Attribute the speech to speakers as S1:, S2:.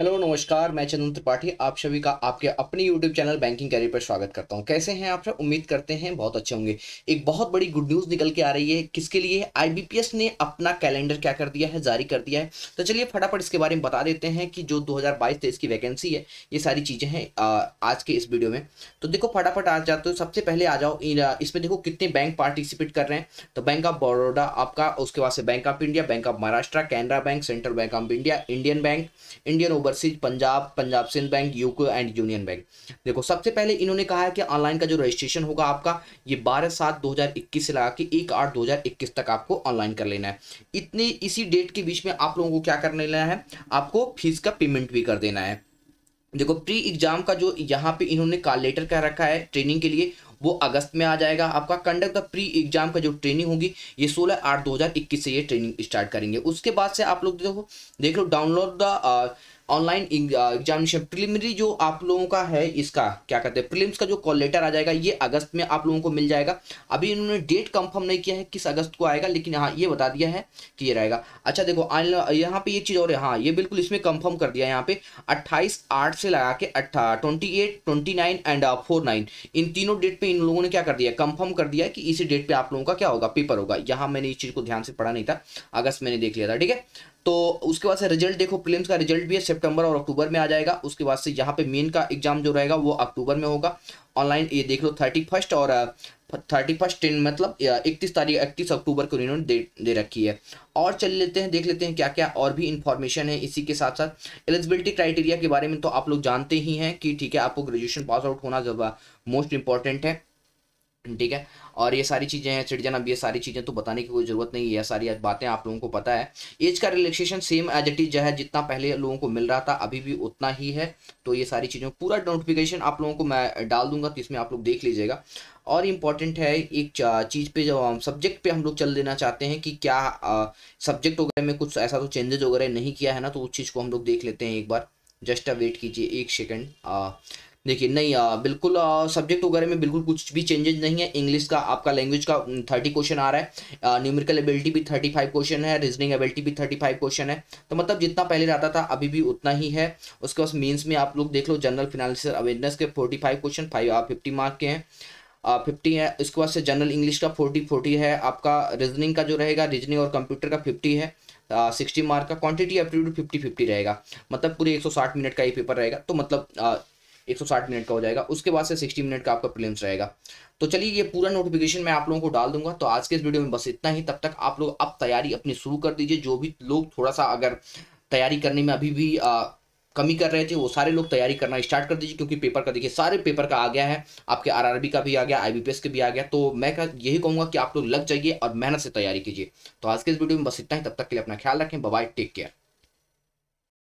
S1: hello नमस्कार मैं चंदन त्रिपाठी आप सभी का आपके अपने यूट्यूब चैनल बैंकिंग कैरियर पर स्वागत करता हूं कैसे हैं आप सब उम्मीद करते हैं बहुत अच्छे होंगे एक बहुत बड़ी गुड न्यूज़ निकल के आ रही है किसके लिए आईबीपीएस ने अपना कैलेंडर क्या कर दिया है जारी कर दिया है तो चलिए फटाफट इसके बारे में बता देते हैं कि जो दो हज़ार की वैकेंसी है ये सारी चीज़ें हैं आज के इस वीडियो में तो देखो फटाफट आ जाते हो सबसे पहले आ जाओ इसमें देखो कितने बैंक पार्टिसिपेट कर रहे हैं तो बैंक ऑफ बड़ौदा आपका उसके बाद से Bank of India Bank of Maharashtra Canara Bank Central Bank of India Indian Bank Indian Overseas Punjab Punjab Sind Bank UCO and Union Bank देखो सबसे पहले इन्होंने कहा है कि ऑनलाइन का जो रजिस्ट्रेशन होगा आपका ये बारह सात दो से लगा के एक आठ दो तक आपको ऑनलाइन कर लेना है इतने इसी डेट के बीच में आप लोगों को क्या कर लेना है आपको फीस का पेमेंट भी कर देना है देखो प्री एग्जाम का जो यहाँ पे इन्होंने का लेटर कह रखा है ट्रेनिंग के लिए वो अगस्त में आ जाएगा आपका कंडक्ट द प्री एग्जाम का जो ट्रेनिंग होगी ये 16 आठ 2021 से ये ट्रेनिंग स्टार्ट करेंगे उसके बाद से आप लोग देखो देख लो download the online examination preliminary जो आप लोगों का है इसका क्या कहते हैं प्रिलिम्स का जो कॉल लेटर आ जाएगा ये अगस्त में आप लोगों को मिल जाएगा अभी इन्होंने डेट कंफर्म नहीं किया है किस अगस्त को आएगा लेकिन हाँ ये बता दिया है कि ये रहेगा अच्छा देखो यहाँ पे ये चीज़ और है हाँ ये बिल्कुल इसमें कंफर्म कर दिया है यहाँ पे अट्ठाईस आठ से लगा के अट्ठा twenty eight twenty nine and four nine इन तीनों डेट पर इन लोगों ने क्या कर दिया कंफर्म कर दिया कि इसी डेट पर आप लोगों का क्या होगा पेपर होगा यहाँ मैंने इस चीज़ को ध्यान से पढ़ा नहीं था अगस्त मैंने देख लिया था ठीक है तो उसके बाद से रिजल्ट देखो प्रीलिम्स का रिजल्ट भी है सितंबर और अक्टूबर में आ जाएगा उसके बाद से यहाँ पे मेन का एग्जाम जो रहेगा वो अक्टूबर में होगा ऑनलाइन ये देख लो थर्टी फर्स्ट और थर्टी फर्स्ट टेन मतलब इकतीस तारीख इकतीस अक्टूबर को इन्होंने दे दे रखी है और चल लेते हैं देख लेते हैं क्या क्या और भी इन्फॉर्मेशन है इसी के साथ साथ एलिजिबिलिटी क्राइटेरिया के बारे में तो आप लोग जानते ही हैं कि ठीक है आपको ग्रेजुएशन पास आउट होना मोस्ट इंपॉर्टेंट uh, है ठीक है और ये सारी चीज़ें हैं सिटीजन अब ये सारी चीज़ें तो बताने की कोई ज़रूरत नहीं है सारी बातें आप लोगों को पता है एज का relaxation same age it is है जितना पहले लोगों को मिल रहा था अभी भी उतना ही है तो ये सारी चीज़ों पूरा नोटिफिकेशन आप लोगों को मैं डाल दूंगा तो इसमें आप लोग देख लीजिएगा और इम्पॉर्टेंट है एक चीज़ पे जो सब्जेक्ट पे हम लोग चल देना चाहते हैं कि क्या सब्जेक्ट वगैरह में कुछ ऐसा तो चेंजेज वगैरह नहीं किया है ना तो उस चीज़ को हम लोग देख लेते हैं एक बार जस्ट अ वेट कीजिए एक सेकेंड देखिए नहीं आ, बिल्कुल सब्जेक्ट वगैरह में बिल्कुल कुछ भी चेंजेज नहीं है इंग्लिश का आपका लैंग्वेज का थर्टी क्वेश्चन आ रहा है न्यूमेरिकल एबिलिटी भी थर्टी फाइव क्वेश्चन है रीजनिंग एबिलिटी भी थर्टी फाइव क्वेश्चन है तो मतलब जितना पहले रहता था अभी भी उतना ही है उसके बाद मीन्स में आप लोग देख लो जनरल फिनेंशियल अवेयरनेस के forty five question five fifty mark के हैं फिफ्टी है उसके बाद से जनरल इंग्लिश का फोर्टी फोर्टी है आपका रीजनिंग का जो रहेगा रीजनिंग और कंप्यूटर का फिफ्टी है सिक्सटी मार्क का क्वांटिटी एप्टीट्यूड फिफ्टी फिफ्टी रहेगा मतलब पूरे एक सौ साठ मिनट का ये पेपर रहेगा तो मतलब साठ मिनट का हो जाएगा उसके बाद से सिक्सटी मिनट का आपका प्रीलिम्स रहेगा तो चलिए ये पूरा नोटिफिकेशन मैं आप लोगों को डाल दूंगा तो आज के इस वीडियो में बस इतना ही तब तक आप लोग अब तैयारी अपनी शुरू कर दीजिए जो भी लोग थोड़ा सा अगर तैयारी करने में अभी भी आ, कमी कर रहे थे वो सारे लोग तैयारी करना स्टार्ट कर दीजिए क्योंकि पेपर का देखिए सारे पेपर का आ गया है आपके आरआरबी का भी आ गया आईबीपीएस के भी आ गया तो मैं यही कहूंगा कि आप लोग लग जाइए और मेहनत से तैयारी कीजिए तो आज के इस वीडियो में बस इतना ही तब तक के लिए अपना ख्याल रखें बाय टेक केयर